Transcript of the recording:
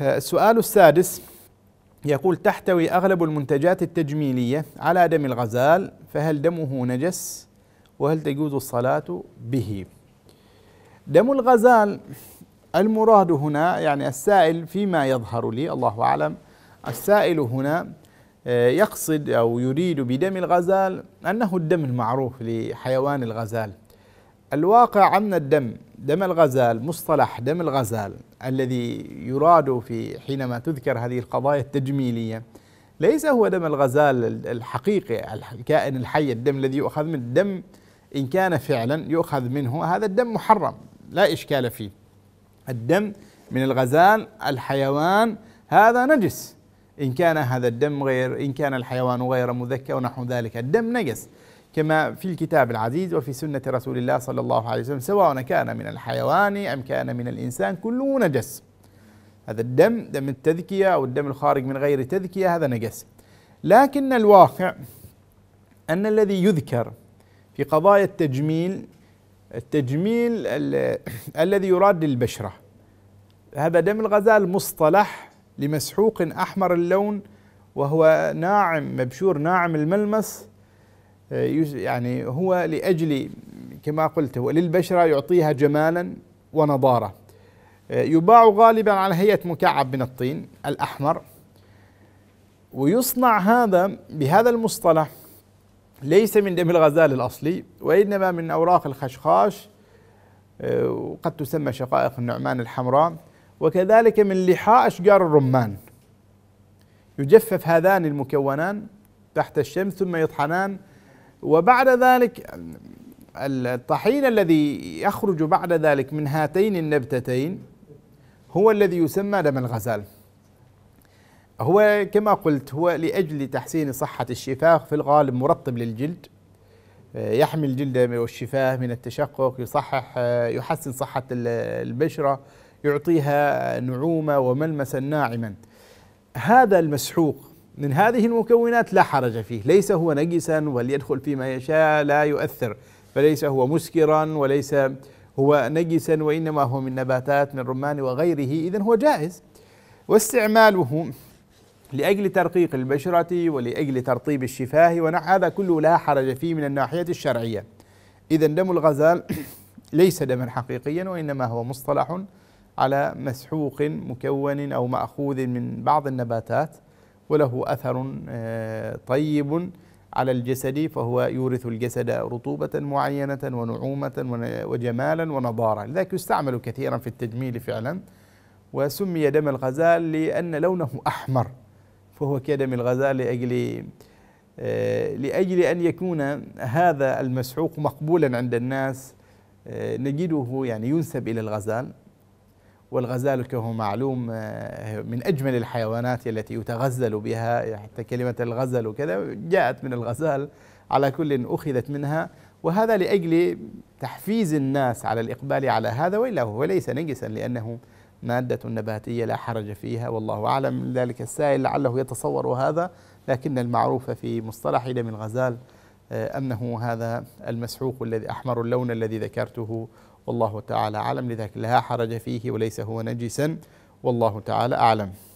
السؤال السادس يقول تحتوي أغلب المنتجات التجميلية على دم الغزال فهل دمه نجس وهل تجوز الصلاة به دم الغزال المراد هنا يعني السائل فيما يظهر لي الله أعلم السائل هنا آه، يقصد أو يريد بدم الغزال أنه الدم المعروف لحيوان الغزال الواقع أن الدم دم الغزال مصطلح دم الغزال الذي يراد في حينما تذكر هذه القضايا التجميليه ليس هو دم الغزال الحقيقي الكائن الحي الدم الذي يؤخذ من الدم ان كان فعلا يؤخذ منه هذا الدم محرم لا اشكال فيه الدم من الغزال الحيوان هذا نجس ان كان هذا الدم غير ان كان الحيوان غير مذكى ونحو ذلك الدم نجس كما في الكتاب العزيز وفي سنة رسول الله صلى الله عليه وسلم سواء كان من الحيوان أم كان من الإنسان كله نجس هذا الدم دم التذكية أو الدم الخارج من غير تذكية هذا نجس لكن الواقع أن الذي يذكر في قضايا التجميل التجميل الذي يراد للبشرة هذا دم الغزال مصطلح لمسحوق أحمر اللون وهو ناعم مبشور ناعم الملمس آه، يعني هو لأجل كما قلت هو للبشرة يعطيها جمالا ونضارة آه، يباع غالبا على هيئة مكعب من الطين الأحمر ويصنع هذا بهذا المصطلح ليس من دم الغزال الأصلي وإنما من أوراق الخشخاش آه، وقد تسمى شقائق النعمان الحمراء وكذلك من لحاء أشجار الرمان يجفف هذان المكونان تحت الشمس ثم يطحنان وبعد ذلك الطحين الذي يخرج بعد ذلك من هاتين النبتتين هو الذي يسمى دم الغزال هو كما قلت هو لأجل تحسين صحة الشفاه في الغالب مرطب للجلد يحمي الجلد والشفاه من التشقق يصحح يحسن صحة البشرة يعطيها نعومة وملمسا ناعما هذا المسحوق من هذه المكونات لا حرج فيه ليس هو نجسا وليدخل فيما يشاء لا يؤثر فليس هو مسكرا وليس هو نجسا وإنما هو من نباتات من رمان وغيره إذا هو جائز واستعماله لأجل ترقيق البشرة ولأجل ترطيب الشفاه ونحو هذا كله لا حرج فيه من الناحية الشرعية إذا دم الغزال ليس دما حقيقيا وإنما هو مصطلح على مسحوق مكون أو مأخوذ من بعض النباتات وله أثر آه، طيب على الجسد فهو يورث الجسد رطوبة معينة ونعومة وجمالا ونضارة لذلك يستعمل كثيرا في التجميل فعلا وسمي دم الغزال لأن لونه أحمر فهو كدم الغزال لأجل آه، لأجل أن يكون هذا المسحوق مقبولا عند الناس آه، نجده يعني ينسب إلى الغزال والغزال كما هو معلوم آه، من أجمل الحيوانات التي يتغزل بها حتى كلمة الغزل وكذا جاءت من الغزال على كل أخذت منها وهذا لأجل تحفيز الناس على الإقبال على هذا وإلا هو ليس نجسا لأنه مادة نباتية لا حرج فيها والله أعلم من ذلك السائل لعله يتصور هذا لكن المعروف في مصطلح دم الغزال آه، أنه هذا المسحوق الذي أحمر اللون الذي ذكرته والله تعالى أعلم لذلك لا حرج فيه وليس هو نجسا والله تعالى أعلم